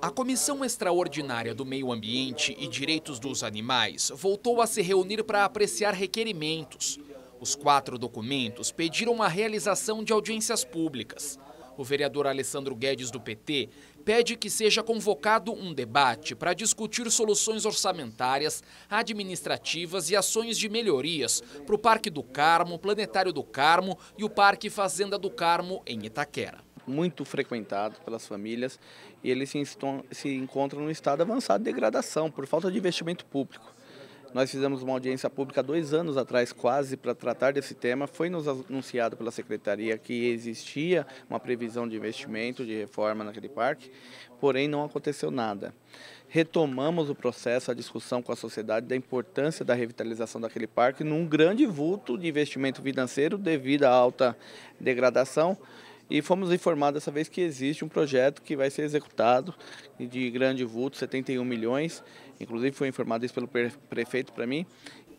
A Comissão Extraordinária do Meio Ambiente e Direitos dos Animais voltou a se reunir para apreciar requerimentos. Os quatro documentos pediram a realização de audiências públicas. O vereador Alessandro Guedes, do PT, pede que seja convocado um debate para discutir soluções orçamentárias, administrativas e ações de melhorias para o Parque do Carmo, Planetário do Carmo e o Parque Fazenda do Carmo, em Itaquera muito frequentado pelas famílias e ele se, se encontra num estado avançado de degradação por falta de investimento público. Nós fizemos uma audiência pública dois anos atrás, quase, para tratar desse tema. Foi nos anunciado pela secretaria que existia uma previsão de investimento, de reforma naquele parque, porém não aconteceu nada. Retomamos o processo, a discussão com a sociedade da importância da revitalização daquele parque num grande vulto de investimento financeiro devido à alta degradação e fomos informados dessa vez que existe um projeto que vai ser executado de grande vulto, 71 milhões. Inclusive foi informado isso pelo prefeito para mim.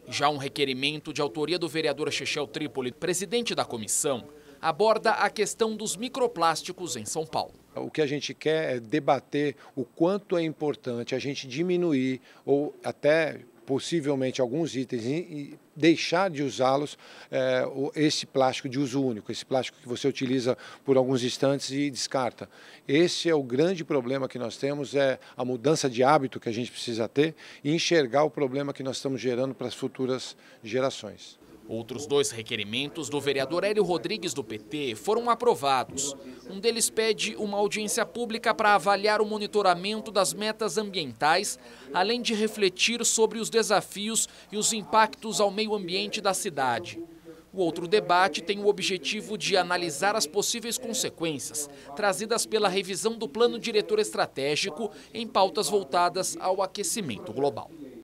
Já um requerimento de autoria do vereador Chechel Trípoli, presidente da comissão, aborda a questão dos microplásticos em São Paulo. O que a gente quer é debater o quanto é importante a gente diminuir ou até possivelmente alguns itens e deixar de usá-los é, esse plástico de uso único, esse plástico que você utiliza por alguns instantes e descarta. Esse é o grande problema que nós temos, é a mudança de hábito que a gente precisa ter e enxergar o problema que nós estamos gerando para as futuras gerações. Outros dois requerimentos do vereador Hélio Rodrigues do PT foram aprovados. Um deles pede uma audiência pública para avaliar o monitoramento das metas ambientais, além de refletir sobre os desafios e os impactos ao meio ambiente da cidade. O outro debate tem o objetivo de analisar as possíveis consequências trazidas pela revisão do Plano Diretor Estratégico em pautas voltadas ao aquecimento global.